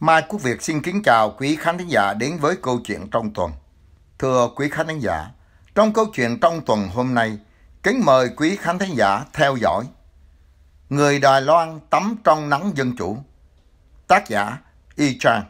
Mai Quốc Việt xin kính chào quý khán thính giả đến với câu chuyện trong tuần. Thưa quý khán thính giả, trong câu chuyện trong tuần hôm nay, kính mời quý khán thính giả theo dõi Người Đài Loan tắm trong nắng dân chủ Tác giả Y Trang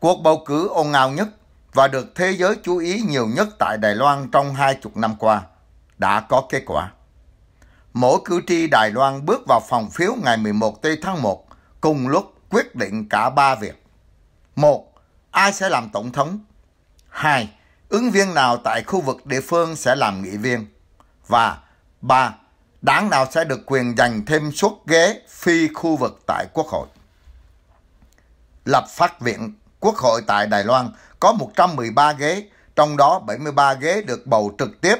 Cuộc bầu cử ồn ào nhất và được thế giới chú ý nhiều nhất tại Đài Loan trong 20 năm qua đã có kết quả. Mỗi cử tri Đài Loan bước vào phòng phiếu ngày 11 tây tháng 1 cùng lúc quyết định cả ba việc. Một, ai sẽ làm tổng thống? Hai, ứng viên nào tại khu vực địa phương sẽ làm nghị viên? Và ba, đảng nào sẽ được quyền giành thêm suất ghế phi khu vực tại Quốc hội? Lập pháp viện Quốc hội tại Đài Loan có 113 ghế, trong đó 73 ghế được bầu trực tiếp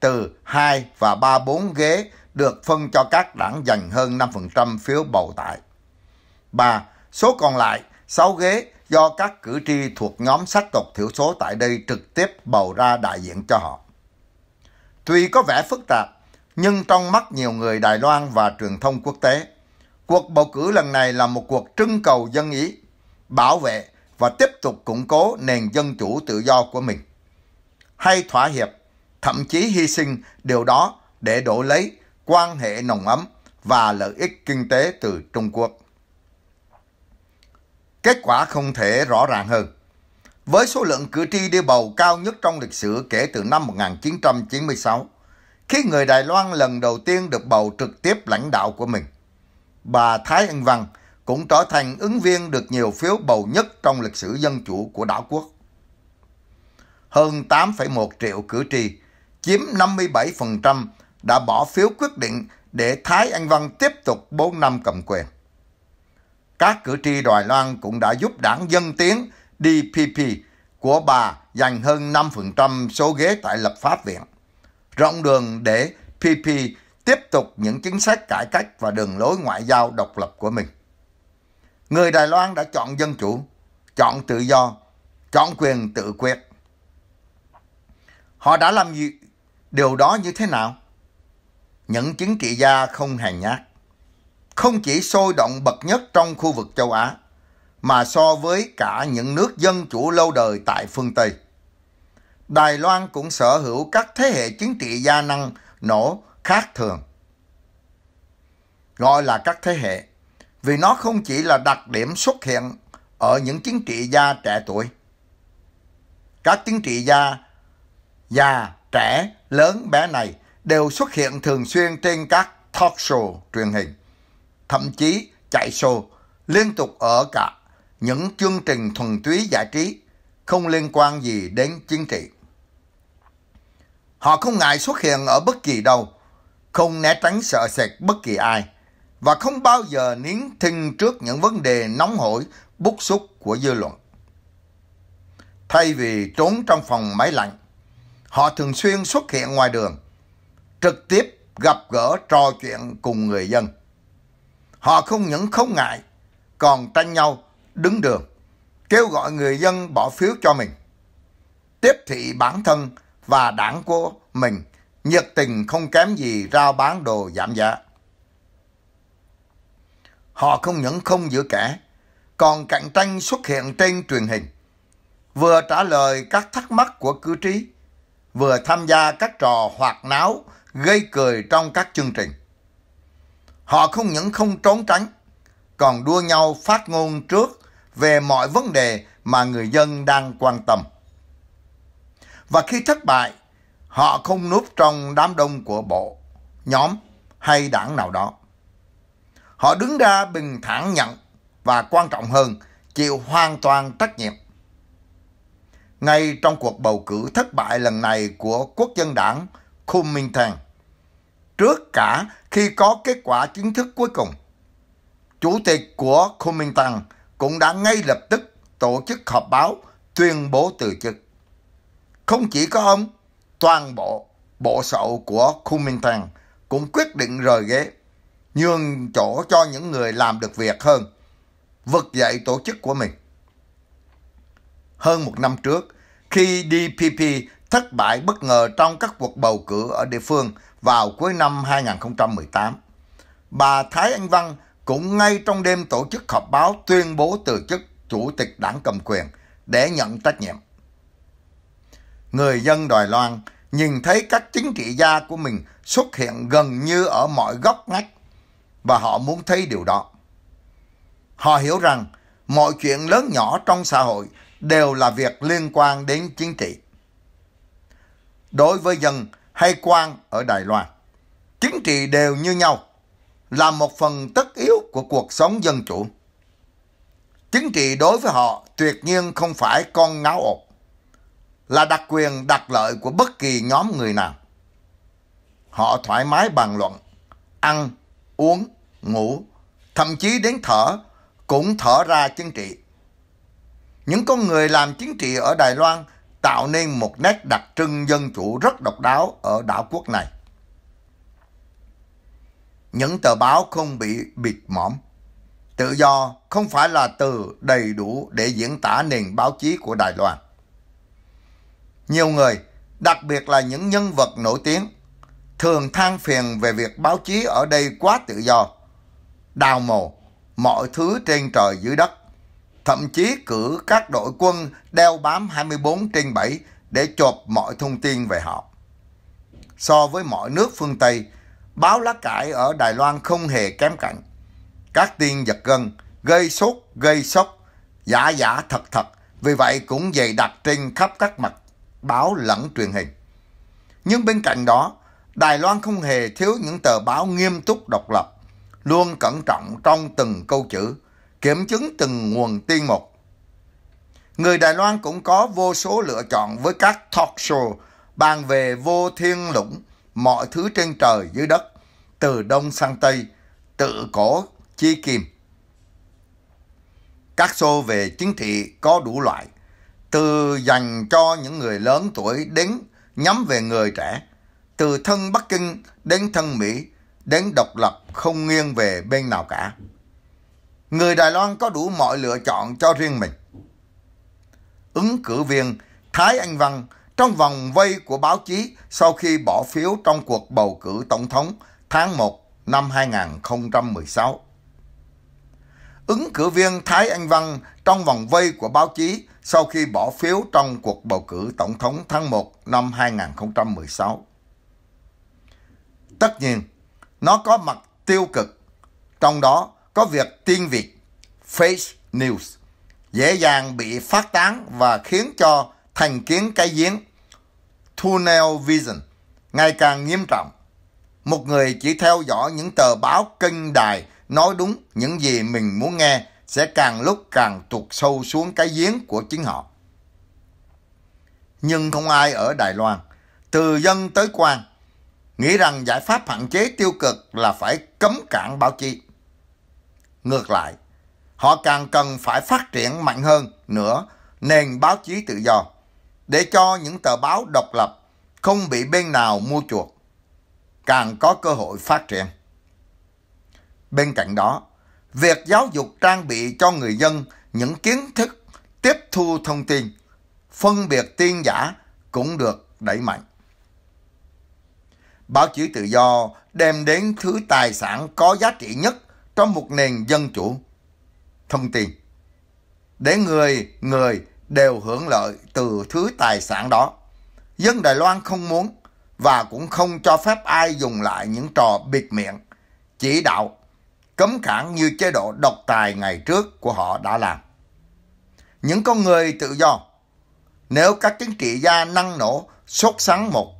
từ 2 và 34 ghế được phân cho các đảng giành hơn 5% phiếu bầu tại. 3. Số còn lại 6 ghế do các cử tri thuộc nhóm sắc tộc thiểu số tại đây trực tiếp bầu ra đại diện cho họ. Tuy có vẻ phức tạp, nhưng trong mắt nhiều người Đài Loan và truyền thông quốc tế, cuộc bầu cử lần này là một cuộc trưng cầu dân ý, bảo vệ và tiếp tục củng cố nền dân chủ tự do của mình. Hay thỏa hiệp, thậm chí hy sinh điều đó để đổ lấy quan hệ nồng ấm và lợi ích kinh tế từ Trung Quốc. Kết quả không thể rõ ràng hơn. Với số lượng cử tri đi bầu cao nhất trong lịch sử kể từ năm 1996, khi người Đài Loan lần đầu tiên được bầu trực tiếp lãnh đạo của mình, bà Thái Anh Văn cũng trở thành ứng viên được nhiều phiếu bầu nhất trong lịch sử dân chủ của đảo quốc. Hơn 8,1 triệu cử tri, chiếm 57% đã bỏ phiếu quyết định để Thái Anh Văn tiếp tục 4 năm cầm quyền. Các cử tri Đài Loan cũng đã giúp đảng Dân Tiến DPP của bà giành hơn 5% số ghế tại lập pháp viện. Rộng đường để PP tiếp tục những chính sách cải cách và đường lối ngoại giao độc lập của mình. Người Đài Loan đã chọn dân chủ, chọn tự do, chọn quyền tự quyết. Họ đã làm gì? Điều đó như thế nào? Những chính trị gia không hèn nhát không chỉ sôi động bậc nhất trong khu vực châu Á, mà so với cả những nước dân chủ lâu đời tại phương Tây. Đài Loan cũng sở hữu các thế hệ chính trị gia năng nổ khác thường. Gọi là các thế hệ, vì nó không chỉ là đặc điểm xuất hiện ở những chính trị gia trẻ tuổi. Các chính trị gia già, trẻ, lớn, bé này đều xuất hiện thường xuyên trên các talk show truyền hình thậm chí chạy show liên tục ở cả những chương trình thuần túy giải trí không liên quan gì đến chính trị. Họ không ngại xuất hiện ở bất kỳ đâu, không né tránh sợ sệt bất kỳ ai và không bao giờ nín thinh trước những vấn đề nóng hổi, bức xúc của dư luận. Thay vì trốn trong phòng máy lạnh, họ thường xuyên xuất hiện ngoài đường, trực tiếp gặp gỡ trò chuyện cùng người dân. Họ không những không ngại, còn tranh nhau đứng đường, kêu gọi người dân bỏ phiếu cho mình. Tiếp thị bản thân và đảng của mình nhiệt tình không kém gì rao bán đồ giảm giá. Họ không những không giữ kẻ, còn cạnh tranh xuất hiện trên truyền hình, vừa trả lời các thắc mắc của cử tri, vừa tham gia các trò hoạt náo gây cười trong các chương trình. Họ không những không trốn tránh, còn đua nhau phát ngôn trước về mọi vấn đề mà người dân đang quan tâm. Và khi thất bại, họ không núp trong đám đông của bộ, nhóm hay đảng nào đó. Họ đứng ra bình thản nhận và quan trọng hơn, chịu hoàn toàn trách nhiệm. Ngay trong cuộc bầu cử thất bại lần này của Quốc dân đảng Kuomintang, trước cả khi có kết quả chính thức cuối cùng. Chủ tịch của Kuomintang cũng đã ngay lập tức tổ chức họp báo tuyên bố từ chức. Không chỉ có ông, toàn bộ bộ sậu của Kuomintang cũng quyết định rời ghế, nhường chỗ cho những người làm được việc hơn, vực dậy tổ chức của mình. Hơn một năm trước, khi DPP thất bại bất ngờ trong các cuộc bầu cử ở địa phương vào cuối năm 2018. Bà Thái Anh Văn cũng ngay trong đêm tổ chức họp báo tuyên bố từ chức chủ tịch đảng cầm quyền để nhận trách nhiệm. Người dân Đài Loan nhìn thấy các chính trị gia của mình xuất hiện gần như ở mọi góc ngách và họ muốn thấy điều đó. Họ hiểu rằng mọi chuyện lớn nhỏ trong xã hội đều là việc liên quan đến chính trị đối với dân hay quan ở Đài Loan. Chính trị đều như nhau, là một phần tất yếu của cuộc sống dân chủ. Chính trị đối với họ tuyệt nhiên không phải con ngáo ột, là đặc quyền đặc lợi của bất kỳ nhóm người nào. Họ thoải mái bàn luận, ăn, uống, ngủ, thậm chí đến thở cũng thở ra chính trị. Những con người làm chính trị ở Đài Loan – tạo nên một nét đặc trưng dân chủ rất độc đáo ở đảo quốc này. Những tờ báo không bị bịt mõm. Tự do không phải là từ đầy đủ để diễn tả nền báo chí của Đài Loan. Nhiều người, đặc biệt là những nhân vật nổi tiếng, thường than phiền về việc báo chí ở đây quá tự do, đào mồ, mọi thứ trên trời dưới đất thậm chí cử các đội quân đeo bám 24 trên 7 để chộp mọi thông tin về họ. So với mọi nước phương Tây, báo lá cải ở Đài Loan không hề kém cạnh. Các tin giật gân, gây sốt, gây sốc, giả giả thật thật, vì vậy cũng dày đặc trên khắp các mặt báo lẫn truyền hình. Nhưng bên cạnh đó, Đài Loan không hề thiếu những tờ báo nghiêm túc độc lập, luôn cẩn trọng trong từng câu chữ, kiểm chứng từng nguồn tiên mục. Người Đài Loan cũng có vô số lựa chọn với các talk show bàn về vô thiên lũng, mọi thứ trên trời dưới đất, từ đông sang tây, tự cổ chi kim. Các show về chính trị có đủ loại, từ dành cho những người lớn tuổi đến nhắm về người trẻ, từ thân Bắc Kinh đến thân Mỹ, đến độc lập không nghiêng về bên nào cả người Đài Loan có đủ mọi lựa chọn cho riêng mình. Ứng cử viên Thái Anh Văn trong vòng vây của báo chí sau khi bỏ phiếu trong cuộc bầu cử tổng thống tháng 1 năm 2016. Ứng cử viên Thái Anh Văn trong vòng vây của báo chí sau khi bỏ phiếu trong cuộc bầu cử tổng thống tháng 1 năm 2016. Tất nhiên, nó có mặt tiêu cực, trong đó có việc tiếng Việt, fake news, dễ dàng bị phát tán và khiến cho thành kiến cái giếng, tunnel vision, ngày càng nghiêm trọng. Một người chỉ theo dõi những tờ báo kênh đài nói đúng những gì mình muốn nghe sẽ càng lúc càng tụt sâu xuống cái giếng của chính họ. Nhưng không ai ở Đài Loan, từ dân tới quan, nghĩ rằng giải pháp hạn chế tiêu cực là phải cấm cản báo chí. Ngược lại, họ càng cần phải phát triển mạnh hơn nữa nền báo chí tự do để cho những tờ báo độc lập không bị bên nào mua chuộc, càng có cơ hội phát triển. Bên cạnh đó, việc giáo dục trang bị cho người dân những kiến thức tiếp thu thông tin, phân biệt tin giả cũng được đẩy mạnh. Báo chí tự do đem đến thứ tài sản có giá trị nhất trong một nền dân chủ thông tin để người người đều hưởng lợi từ thứ tài sản đó. Dân Đài Loan không muốn và cũng không cho phép ai dùng lại những trò biệt miệng, chỉ đạo, cấm cản như chế độ độc tài ngày trước của họ đã làm. Những con người tự do, nếu các chính trị gia năng nổ, sốt sắng một,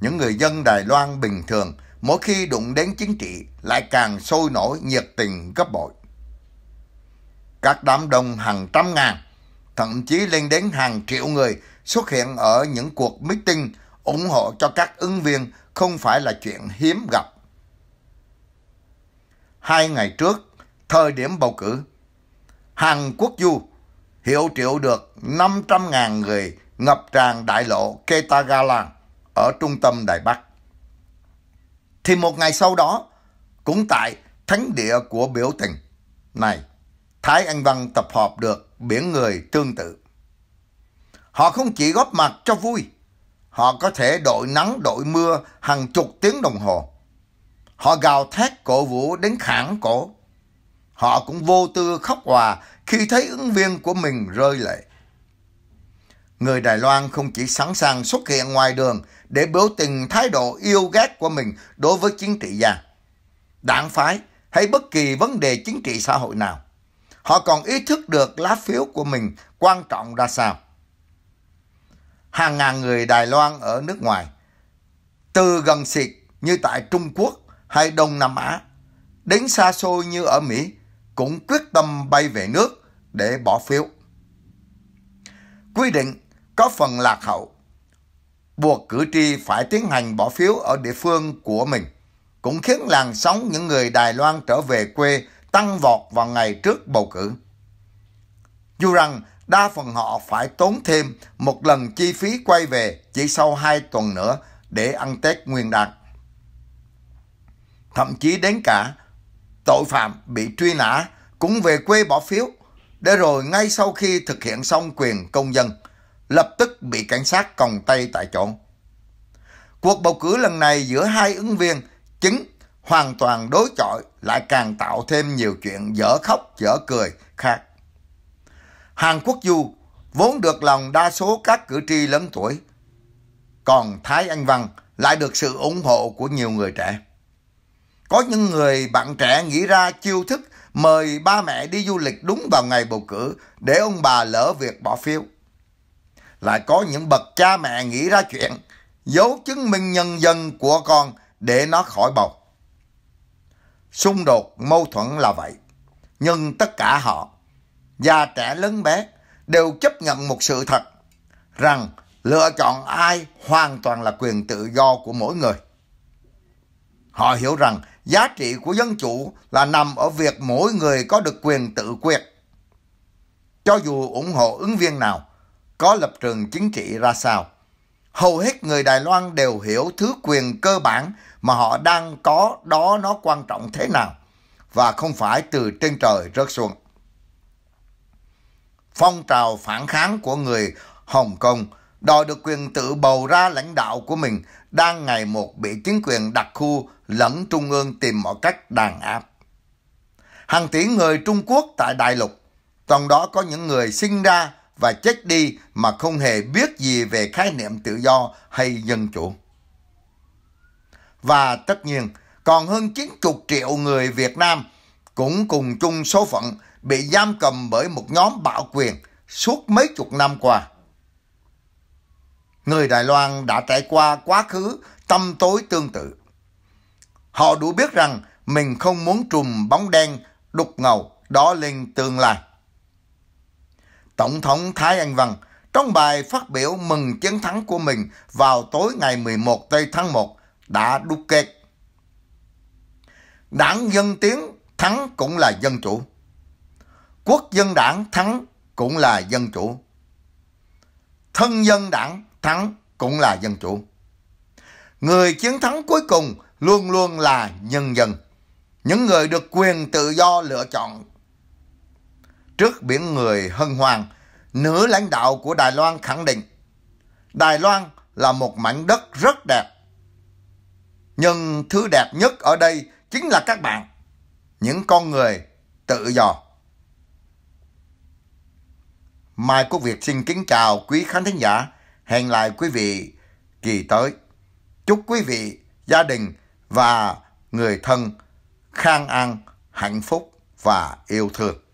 những người dân Đài Loan bình thường – mỗi khi đụng đến chính trị lại càng sôi nổi nhiệt tình gấp bội. Các đám đông hàng trăm ngàn, thậm chí lên đến hàng triệu người xuất hiện ở những cuộc meeting ủng hộ cho các ứng viên không phải là chuyện hiếm gặp. Hai ngày trước, thời điểm bầu cử, Hàn Quốc Du hiệu triệu được 500.000 người ngập tràn đại lộ Ketagala ở trung tâm Đài Bắc. Thì một ngày sau đó, cũng tại thánh địa của biểu tình này, Thái Anh Văn tập hợp được biển người tương tự. Họ không chỉ góp mặt cho vui, họ có thể đội nắng đội mưa hàng chục tiếng đồng hồ. Họ gào thét cổ vũ đến khản cổ. Họ cũng vô tư khóc hòa khi thấy ứng viên của mình rơi lệ người Đài Loan không chỉ sẵn sàng xuất hiện ngoài đường để biểu tình thái độ yêu ghét của mình đối với chính trị gia, đảng phái hay bất kỳ vấn đề chính trị xã hội nào. Họ còn ý thức được lá phiếu của mình quan trọng ra sao. Hàng ngàn người Đài Loan ở nước ngoài, từ gần xịt như tại Trung Quốc hay Đông Nam Á, đến xa xôi như ở Mỹ, cũng quyết tâm bay về nước để bỏ phiếu quy định có phần lạc hậu, buộc cử tri phải tiến hành bỏ phiếu ở địa phương của mình, cũng khiến làn sóng những người Đài Loan trở về quê tăng vọt vào ngày trước bầu cử. Dù rằng đa phần họ phải tốn thêm một lần chi phí quay về chỉ sau hai tuần nữa để ăn Tết Nguyên Đán. Thậm chí đến cả tội phạm bị truy nã cũng về quê bỏ phiếu để rồi ngay sau khi thực hiện xong quyền công dân – lập tức bị cảnh sát còng tay tại chỗ. Cuộc bầu cử lần này giữa hai ứng viên chính hoàn toàn đối chọi lại càng tạo thêm nhiều chuyện dở khóc dở cười khác. Hàn Quốc Du vốn được lòng đa số các cử tri lớn tuổi, còn Thái Anh Văn lại được sự ủng hộ của nhiều người trẻ. Có những người bạn trẻ nghĩ ra chiêu thức mời ba mẹ đi du lịch đúng vào ngày bầu cử để ông bà lỡ việc bỏ phiếu lại có những bậc cha mẹ nghĩ ra chuyện giấu chứng minh nhân dân của con để nó khỏi bầu. Xung đột, mâu thuẫn là vậy. Nhưng tất cả họ, già trẻ lớn bé, đều chấp nhận một sự thật rằng lựa chọn ai hoàn toàn là quyền tự do của mỗi người. Họ hiểu rằng giá trị của dân chủ là nằm ở việc mỗi người có được quyền tự quyết. Cho dù ủng hộ ứng viên nào, có lập trường chính trị ra sao. Hầu hết người Đài Loan đều hiểu thứ quyền cơ bản mà họ đang có đó nó quan trọng thế nào và không phải từ trên trời rớt xuống. Phong trào phản kháng của người Hồng Kông đòi được quyền tự bầu ra lãnh đạo của mình đang ngày một bị chính quyền đặc khu lẫn trung ương tìm mọi cách đàn áp. Hàng tỷ người Trung Quốc tại đại lục, trong đó có những người sinh ra và chết đi mà không hề biết gì về khái niệm tự do hay dân chủ. Và tất nhiên, còn hơn 90 triệu người Việt Nam cũng cùng chung số phận bị giam cầm bởi một nhóm bạo quyền suốt mấy chục năm qua. Người Đài Loan đã trải qua quá khứ tâm tối tương tự. Họ đủ biết rằng mình không muốn trùm bóng đen đục ngầu đó lên tương lai. Tổng thống Thái Anh Văn trong bài phát biểu mừng chiến thắng của mình vào tối ngày 11 tây tháng 1 đã đúc kết. Đảng Dân Tiến thắng cũng là dân chủ. Quốc dân đảng thắng cũng là dân chủ. Thân dân đảng thắng cũng là dân chủ. Người chiến thắng cuối cùng luôn luôn là nhân dân. Những người được quyền tự do lựa chọn trước biển người hân hoan, nữ lãnh đạo của Đài Loan khẳng định Đài Loan là một mảnh đất rất đẹp. Nhưng thứ đẹp nhất ở đây chính là các bạn, những con người tự do. Mai Quốc Việt xin kính chào quý khán thính giả. Hẹn lại quý vị kỳ tới. Chúc quý vị, gia đình và người thân khang an, hạnh phúc và yêu thương.